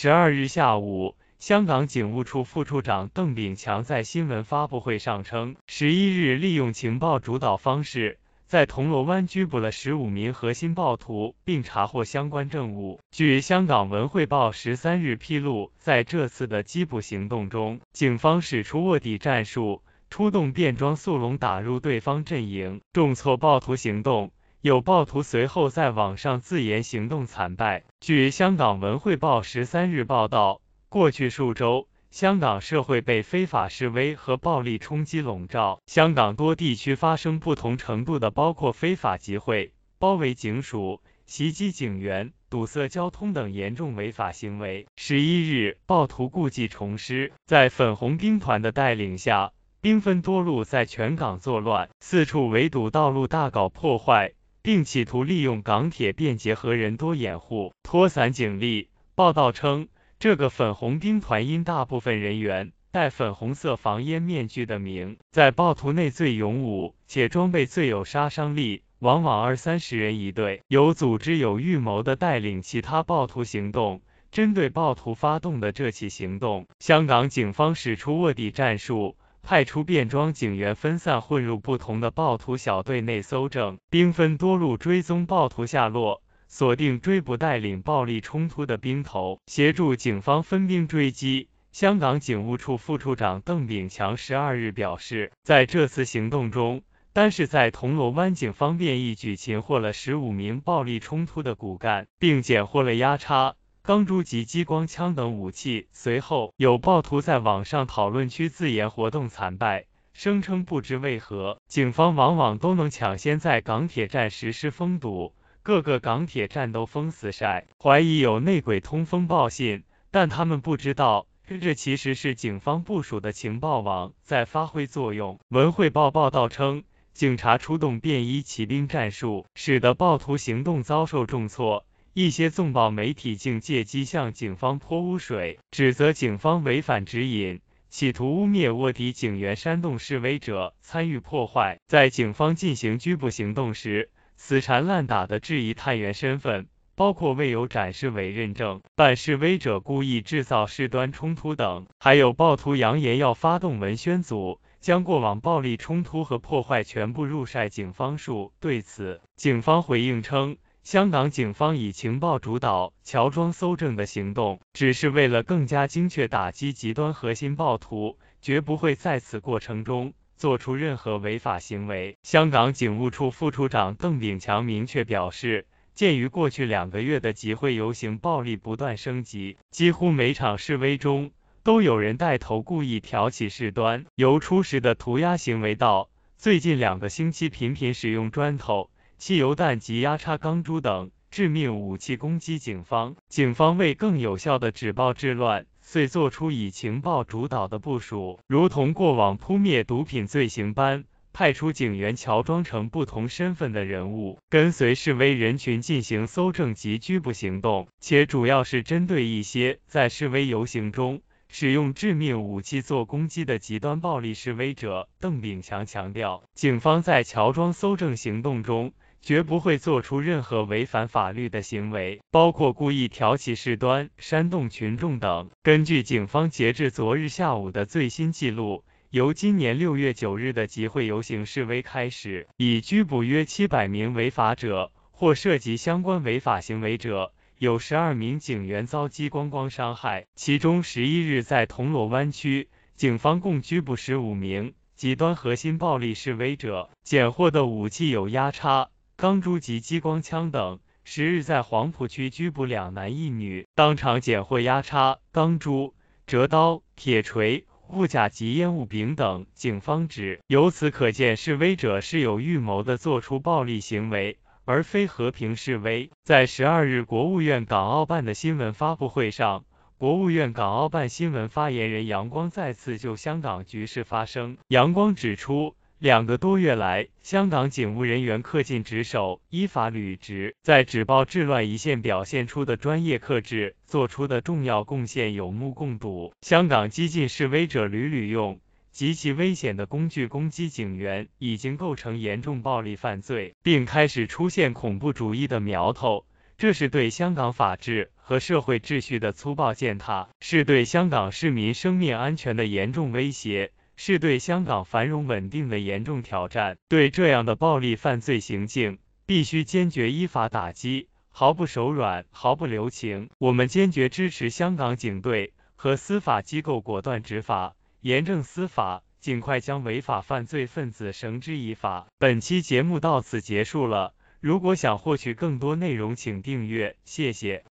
十二日下午，香港警务处副处长邓炳强在新闻发布会上称，十一日利用情报主导方式，在铜锣湾拘捕了十五名核心暴徒，并查获相关证物。据香港文汇报十三日披露，在这次的缉捕行动中，警方使出卧底战术，出动便装速龙打入对方阵营，重挫暴徒行动。有暴徒随后在网上自言行动惨败。据香港文汇报十三日报道，过去数周，香港社会被非法示威和暴力冲击笼罩。香港多地区发生不同程度的包括非法集会、包围警署、袭击警员、堵塞交通等严重违法行为。十一日，暴徒故技重施，在粉红兵团的带领下，兵分多路在全港作乱，四处围堵道路，大搞破坏。并企图利用港铁便捷和人多掩护，拖散警力。报道称，这个粉红兵团因大部分人员戴粉红色防烟面具的名，在暴徒内最勇武且装备最有杀伤力，往往二三十人一队，有组织、有预谋的带领其他暴徒行动。针对暴徒发动的这起行动，香港警方使出卧底战术。派出便装警员分散混入不同的暴徒小队内搜证，兵分多路追踪暴徒下落，锁定追捕带领暴力冲突的兵头，协助警方分兵追击。香港警务处副处长邓炳强十二日表示，在这次行动中，单是在铜锣湾警方便一举擒获了十五名暴力冲突的骨干，并缴获了压差。钢珠及激光枪等武器。随后，有暴徒在网上讨论区自言活动惨败，声称不知为何，警方往往都能抢先在港铁站实施封堵，各个港铁站都封死晒。怀疑有内鬼通风报信，但他们不知道，这其实是警方部署的情报网在发挥作用。文汇报报道称，警察出动便衣骑兵战术，使得暴徒行动遭受重挫。一些纵暴媒体竟借机向警方泼污水，指责警方违反指引，企图污蔑卧底警员，煽动示威者参与破坏。在警方进行拘捕行动时，死缠烂打地质疑探员身份，包括未有展示委任证，但示威者故意制造事端冲突等。还有暴徒扬言要发动文宣组，将过往暴力冲突和破坏全部入晒警方数。对此，警方回应称。香港警方以情报主导、乔装搜证的行动，只是为了更加精确打击极端核心暴徒，绝不会在此过程中做出任何违法行为。香港警务处副处长邓炳强明确表示，鉴于过去两个月的集会游行暴力不断升级，几乎每场示威中都有人带头故意挑起事端，由初始的涂鸦行为到最近两个星期频频使用砖头。汽油弹及压差钢珠等致命武器攻击警方。警方为更有效地止暴制乱，遂作出以情报主导的部署，如同过往扑灭毒品罪行般，派出警员乔装成不同身份的人物，跟随示威人群进行搜证及拘捕行动，且主要是针对一些在示威游行中使用致命武器做攻击的极端暴力示威者。邓炳强强调，警方在乔装搜证行动中。绝不会做出任何违反法律的行为，包括故意挑起事端、煽动群众等。根据警方截至昨日下午的最新记录，由今年六月九日的集会、游行、示威开始，已拘捕约七百名违法者或涉及相关违法行为者，有十二名警员遭激光光伤害，其中十一日在铜锣湾区，警方共拘捕十五名极端核心暴力示威者，缴获的武器有压差。钢珠及激光枪等。十日在黄浦区拘捕两男一女，当场捡获压叉、钢珠、折刀、铁锤、物甲及烟雾饼等。警方指，由此可见，示威者是有预谋的做出暴力行为，而非和平示威。在十二日，国务院港澳办的新闻发布会上，国务院港澳办新闻发言人杨光再次就香港局势发声。杨光指出，两个多月来，香港警务人员恪尽职守、依法履职，在止暴制乱一线表现出的专业克制，做出的重要贡献有目共睹。香港激进示威者屡屡用极其危险的工具攻击警员，已经构成严重暴力犯罪，并开始出现恐怖主义的苗头，这是对香港法治和社会秩序的粗暴践踏，是对香港市民生命安全的严重威胁。是对香港繁荣稳定的严重挑战。对这样的暴力犯罪行径，必须坚决依法打击，毫不手软，毫不留情。我们坚决支持香港警队和司法机构果断执法、严正司法，尽快将违法犯罪分子绳之以法。本期节目到此结束了。如果想获取更多内容，请订阅。谢谢。